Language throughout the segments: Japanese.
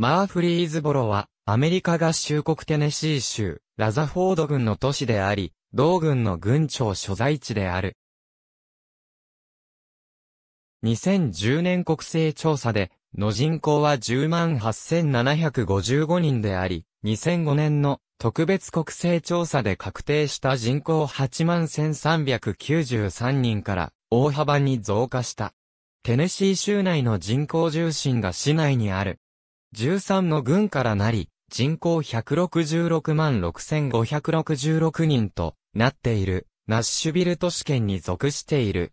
マーフリーズボロは、アメリカ合衆国テネシー州、ラザフォード郡の都市であり、同郡の郡庁所在地である。2010年国勢調査で、の人口は108,755人であり、2005年の特別国勢調査で確定した人口81,393人から大幅に増加した。テネシー州内の人口重心が市内にある。13の軍からなり、人口166万6566人となっている、ナッシュビル都市圏に属している。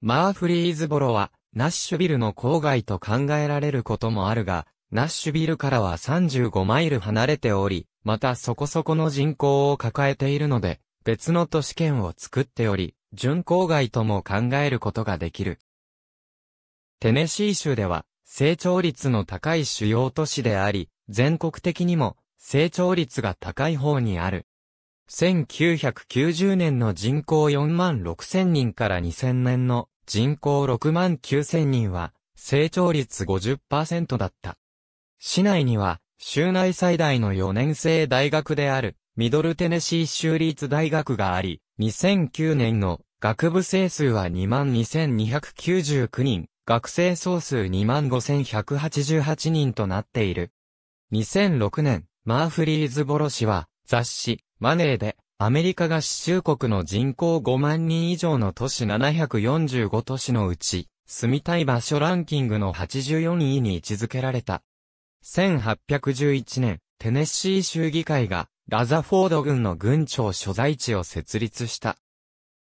マーフリーズボロは、ナッシュビルの郊外と考えられることもあるが、ナッシュビルからは35マイル離れており、またそこそこの人口を抱えているので、別の都市圏を作っており、巡郊外とも考えることができる。テネシー州では、成長率の高い主要都市であり、全国的にも成長率が高い方にある。1990年の人口4万6千人から2000年の人口6万9千人は成長率50%だった。市内には州内最大の4年生大学であるミドルテネシー州立大学があり、2009年の学部生数は22,299人、学生総数25,188人となっている。2006年、マーフリーズボロ氏は、雑誌、マネーで、アメリカが市中国の人口5万人以上の都市745都市のうち、住みたい場所ランキングの84位に位置づけられた。1811年、テネッシー州議会が、ラザフォード軍の軍庁所在地を設立した。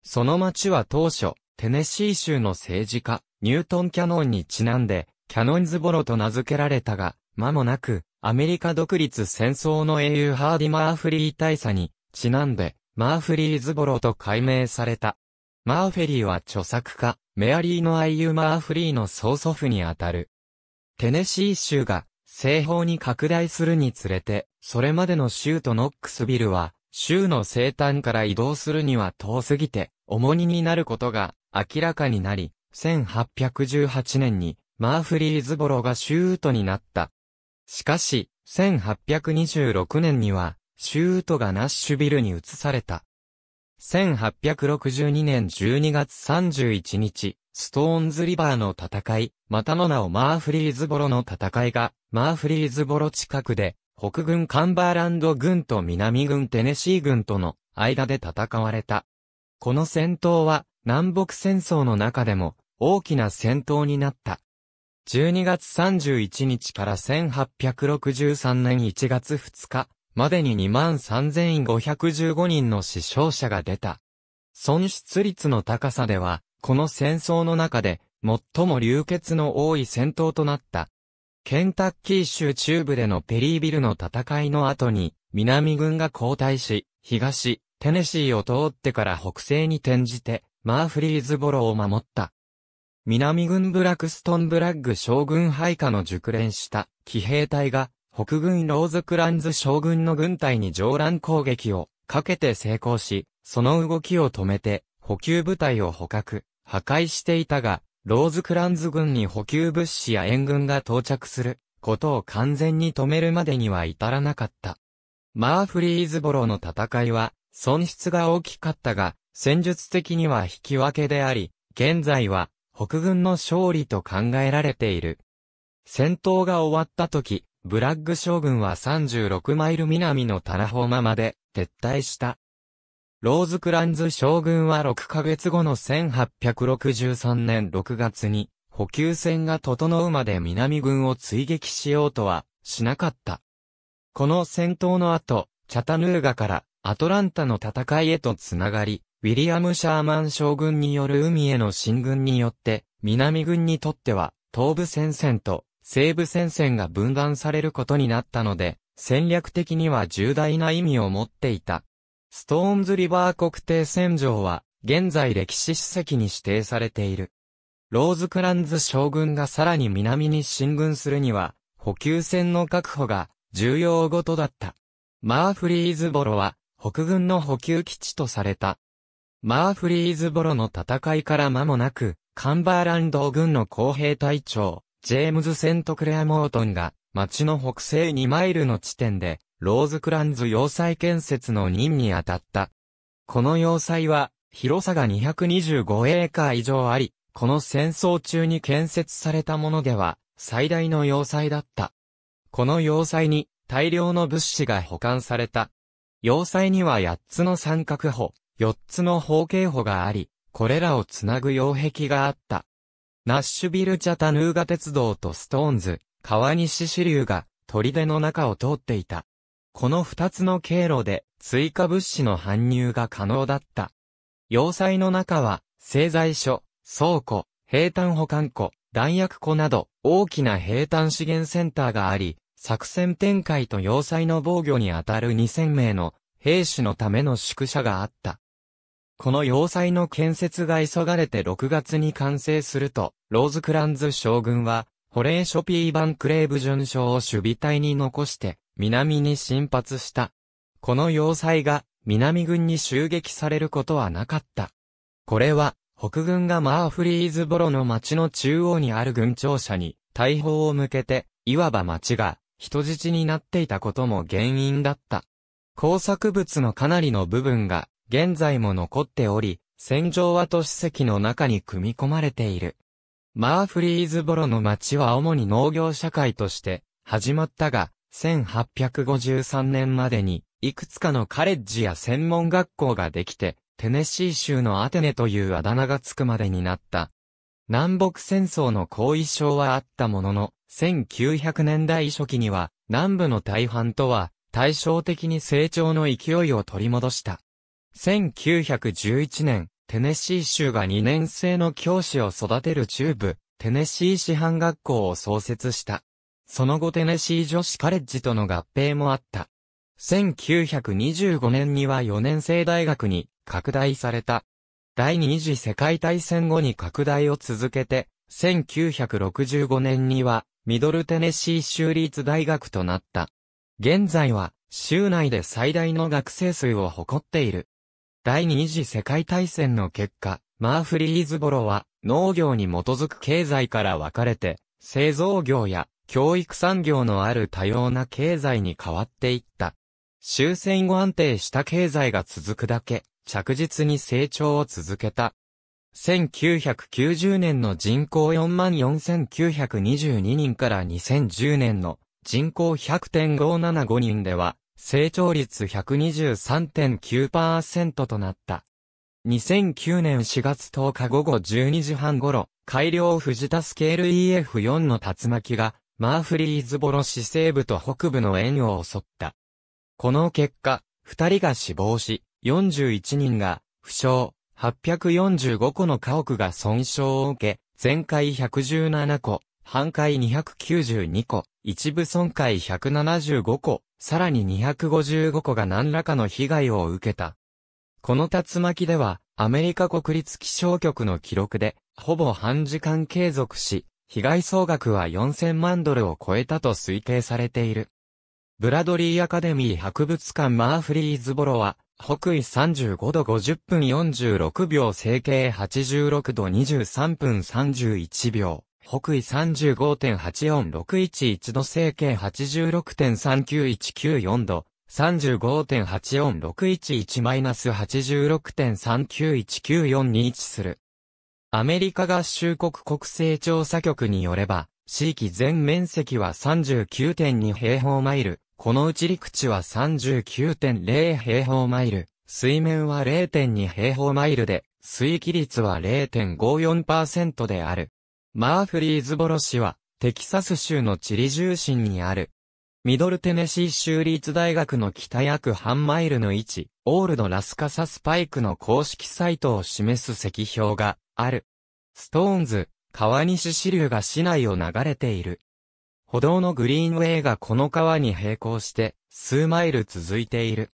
その町は当初、テネッシー州の政治家、ニュートンキャノンにちなんで、キャノンズボロと名付けられたが、間もなく、アメリカ独立戦争の英雄ハーディ・マーフリー大佐に、ちなんで、マーフリーズボロと改名された。マーフェリーは著作家、メアリーの愛友マーフリーの曽祖父にあたる。テネシー州が西方に拡大するにつれて、それまでの州とノックスビルは、州の西端から移動するには遠すぎて、重荷になることが明らかになり、1818年にマーフリーズボロが州都になった。しかし、1826年には州都がナッシュビルに移された。1862年12月31日、ストーンズリバーの戦い、またの名をマーフリーズボロの戦いが、マーフリーズボロ近くで、北軍カンバーランド軍と南軍テネシー軍との間で戦われた。この戦闘は、南北戦争の中でも、大きな戦闘になった。12月31日から1863年1月2日までに23,515人の死傷者が出た。損失率の高さでは、この戦争の中で最も流血の多い戦闘となった。ケンタッキー州中部でのペリービルの戦いの後に、南軍が後退し、東、テネシーを通ってから北西に転じて、マーフリーズボロを守った。南軍ブラクストンブラッグ将軍配下の熟練した騎兵隊が北軍ローズクランズ将軍の軍隊に上乱攻撃をかけて成功し、その動きを止めて補給部隊を捕獲、破壊していたが、ローズクランズ軍に補給物資や援軍が到着することを完全に止めるまでには至らなかった。マーフリーズボロの戦いは損失が大きかったが、戦術的には引き分けであり、現在は北軍の勝利と考えられている。戦闘が終わった時、ブラッグ将軍は36マイル南のタラホマまで撤退した。ローズクランズ将軍は6ヶ月後の1863年6月に補給船が整うまで南軍を追撃しようとはしなかった。この戦闘の後、チャタヌーガからアトランタの戦いへとつながり、ウィリアム・シャーマン将軍による海への進軍によって、南軍にとっては、東部戦線と西部戦線が分断されることになったので、戦略的には重大な意味を持っていた。ストーンズ・リバー国定戦場は、現在歴史史跡に指定されている。ローズクランズ将軍がさらに南に進軍するには、補給船の確保が重要ごとだった。マーフリーズボロは、北軍の補給基地とされた。マーフリーズボロの戦いから間もなく、カンバーランド軍の公兵隊長、ジェームズ・セントクレア・モートンが、町の北西2マイルの地点で、ローズクランズ要塞建設の任に当たった。この要塞は、広さが225エーカー以上あり、この戦争中に建設されたものでは、最大の要塞だった。この要塞に、大量の物資が保管された。要塞には8つの三角歩、4つの方形補があり、これらをつなぐ擁壁があった。ナッシュビル・チャタヌーガ鉄道とストーンズ、川西支流が砦の中を通っていた。この2つの経路で追加物資の搬入が可能だった。要塞の中は製材所、倉庫、平坦保管庫、弾薬庫など大きな平坦資源センターがあり、作戦展開と要塞の防御にあたる2000名の兵士のための宿舎があった。この要塞の建設が急がれて6月に完成すると、ローズクランズ将軍は、ホレーショピー・バンクレーブ巡将を守備隊に残して、南に進発した。この要塞が、南軍に襲撃されることはなかった。これは、北軍がマーフリーズボロの町の中央にある軍庁舎に、大砲を向けて、いわば町が、人質になっていたことも原因だった。工作物のかなりの部分が現在も残っており、戦場は都市跡の中に組み込まれている。マーフリーズボロの町は主に農業社会として始まったが、1853年までにいくつかのカレッジや専門学校ができて、テネシー州のアテネというあだ名がつくまでになった。南北戦争の後遺症はあったものの、1900年代初期には、南部の大半とは、対照的に成長の勢いを取り戻した。1911年、テネシー州が2年生の教師を育てる中部、テネシー師範学校を創設した。その後テネシー女子カレッジとの合併もあった。1925年には4年生大学に拡大された。第二次世界大戦後に拡大を続けて、1965年にはミドルテネシー州立大学となった。現在は、州内で最大の学生数を誇っている。第二次世界大戦の結果、マーフリーズボロは、農業に基づく経済から分かれて、製造業や教育産業のある多様な経済に変わっていった。終戦後安定した経済が続くだけ、着実に成長を続けた。1990年の人口44,922人から2010年の人口100.575人では、成長率123.9%となった。2009年4月10日午後12時半頃、改良藤田スケール EF4 の竜巻が、マーフリーズボロ市西部と北部の縁を襲った。この結果、二人が死亡し、41人が、負傷、845個の家屋が損傷を受け、全壊117個、半壊292個、一部損壊175個、さらに255個が何らかの被害を受けた。この竜巻では、アメリカ国立気象局の記録で、ほぼ半時間継続し、被害総額は4000万ドルを超えたと推定されている。ブラドリーアカデミー博物館マーフリーズボロは、北緯35度50分46秒、整形86度23分31秒。北緯35.84611度西経86.39194度、35.84611-86.39194に位置する。アメリカ合衆国国勢調査局によれば、地域全面積は39.2平方マイル、このうち陸地は39.0平方マイル、水面は0.2平方マイルで、水域率は0.54%である。マーフリーズボロ市は、テキサス州の地理重心にある。ミドルテネシー州立大学の北約半マイルの位置、オールドラスカサスパイクの公式サイトを示す石標がある。ストーンズ、川西支流が市内を流れている。歩道のグリーンウェイがこの川に並行して数マイル続いている。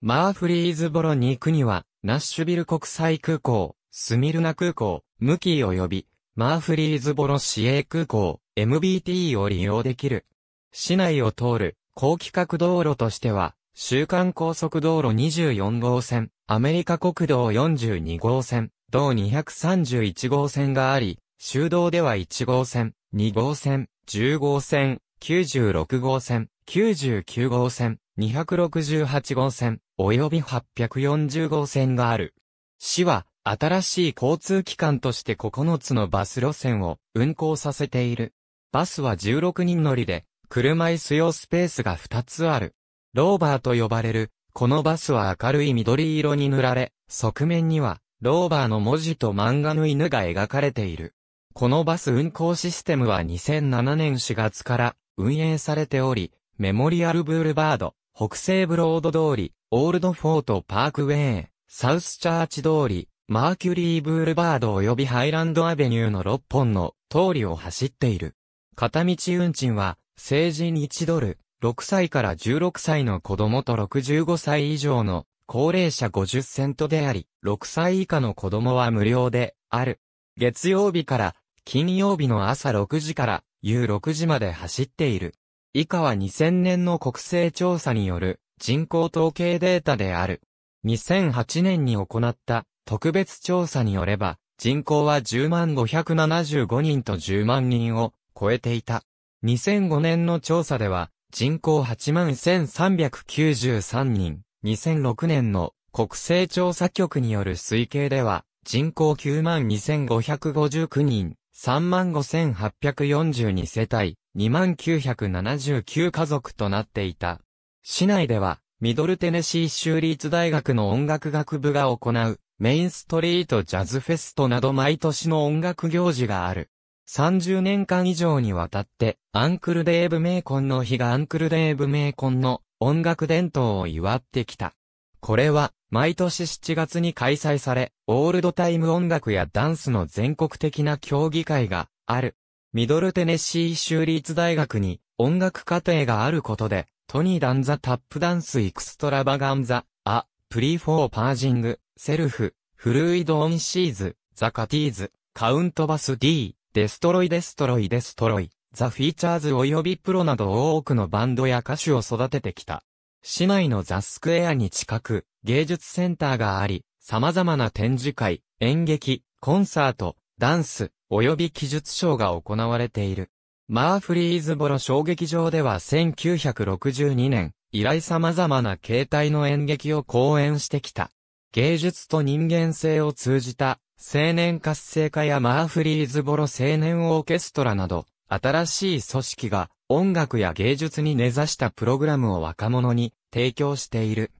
マーフリーズボロに行くには、ナッシュビル国際空港、スミルナ空港、ムキー及び、マーフリーズボロ市営空港、MBT を利用できる。市内を通る、高規格道路としては、週間高速道路24号線、アメリカ国道42号線、道231号線があり、周道では1号線、2号線、10号線、96号線、99号線、268号線、及び840号線がある。市は、新しい交通機関として9つのバス路線を運行させている。バスは16人乗りで、車椅子用スペースが2つある。ローバーと呼ばれる、このバスは明るい緑色に塗られ、側面には、ローバーの文字と漫画の犬が描かれている。このバス運行システムは2007年4月から運営されており、メモリアルブールバード、北西ブロード通り、オールドフォートパークウェイ、サウスチャーチ通り、マーキュリーブールバード及びハイランドアベニューの6本の通りを走っている。片道運賃は、成人1ドル、6歳から16歳の子供と65歳以上の高齢者50セントであり、6歳以下の子供は無料である。月曜日から金曜日の朝6時から夕6時まで走っている。以下は2000年の国勢調査による人口統計データである。2008年に行った特別調査によれば、人口は10万575人と10万人を超えていた。2005年の調査では、人口8万1393人、2006年の国勢調査局による推計では、人口9万2559人、3万5842世帯、2万979家族となっていた。市内では、ミドルテネシー州立大学の音楽学部が行う、メインストリートジャズフェストなど毎年の音楽行事がある。30年間以上にわたって、アンクルデーブ・メイコンの日がアンクルデーブ・メイコンの音楽伝統を祝ってきた。これは、毎年7月に開催され、オールドタイム音楽やダンスの全国的な競技会がある。ミドルテネシー州立大学に音楽課程があることで、トニーダンザ・タップダンス・エクストラバガンザ・ア・プリフォーパージング、セルフ、フルイドオンシーズ、ザカティーズ、カウントバス D、デストロイデストロイデストロイ、ザフィーチャーズ及びプロなど多くのバンドや歌手を育ててきた。市内のザスクエアに近く、芸術センターがあり、様々な展示会、演劇、コンサート、ダンス、及び記述ショーが行われている。マーフリーズボロ小劇場では1962年、以来様々な形態の演劇を公演してきた。芸術と人間性を通じた、青年活性化やマーフリーズボロ青年オーケストラなど、新しい組織が音楽や芸術に根ざしたプログラムを若者に提供している。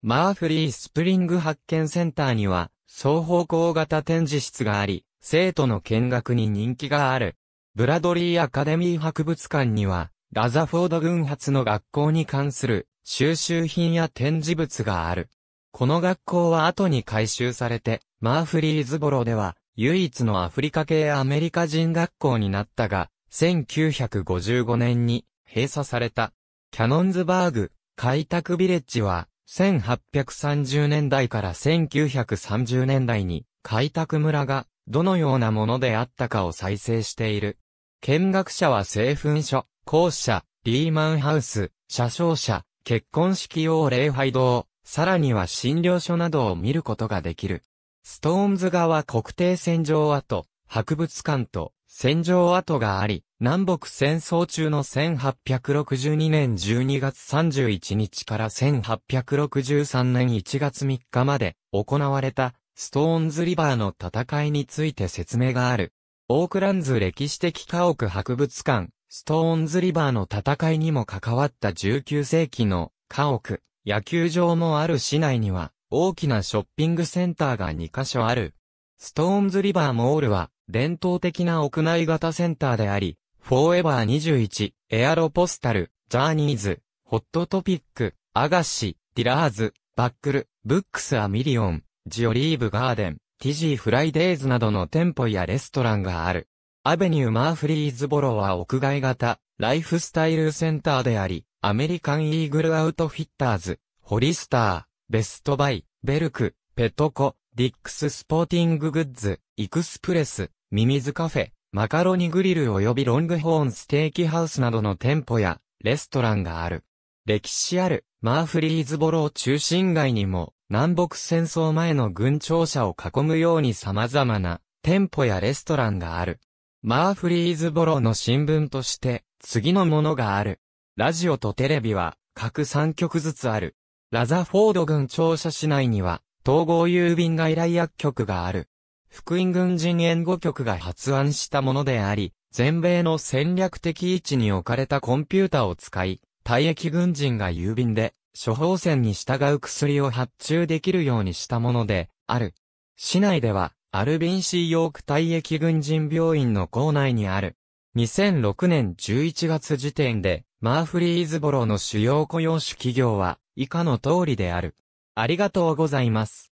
マーフリースプリング発見センターには、双方向型展示室があり、生徒の見学に人気がある。ブラドリーアカデミー博物館には、ラザフォード軍発の学校に関する収集品や展示物がある。この学校は後に改修されて、マーフリーズボロでは、唯一のアフリカ系アメリカ人学校になったが、1955年に閉鎖された。キャノンズバーグ開拓ビレッジは、1830年代から1930年代に開拓村がどのようなものであったかを再生している。見学者は製粉所、校舎、リーマンハウス、車掌車、結婚式用礼拝堂、さらには診療所などを見ることができる。ストーンズ側国定戦場跡、博物館と戦場跡があり、南北戦争中の1862年12月31日から1863年1月3日まで行われたストーンズリバーの戦いについて説明がある。オークランズ歴史的家屋博物館、ストーンズリバーの戦いにも関わった19世紀の家屋、野球場もある市内には大きなショッピングセンターが2カ所ある。ストーンズリバーモールは伝統的な屋内型センターであり、フォーエバー21、エアロポスタル、ジャーニーズ、ホットトピック、アガシ、ディラーズ、バックル、ブックスアミリオン、ジオリーブガーデン、ティジーフライデーズなどの店舗やレストランがある。アベニューマーフリーズボロは屋外型、ライフスタイルセンターであり、アメリカンイーグルアウトフィッターズ、ホリスター、ベストバイ、ベルク、ペトコ、ディックススポーティンググッズ、イクスプレス、ミミズカフェ、マカロニグリル及びロングホーンステーキハウスなどの店舗やレストランがある。歴史あるマーフリーズボロー中心街にも南北戦争前の軍庁舎を囲むように様々な店舗やレストランがある。マーフリーズボロの新聞として、次のものがある。ラジオとテレビは、各3局ずつある。ラザフォード軍庁舎市内には、統合郵便外来薬局がある。福音軍人援護局が発案したものであり、全米の戦略的位置に置かれたコンピュータを使い、退役軍人が郵便で、処方箋に従う薬を発注できるようにしたもので、ある。市内では、アルビンシー・ヨーク体役軍人病院の構内にある。2006年11月時点で、マーフリーズボロの主要雇用主企業は、以下の通りである。ありがとうございます。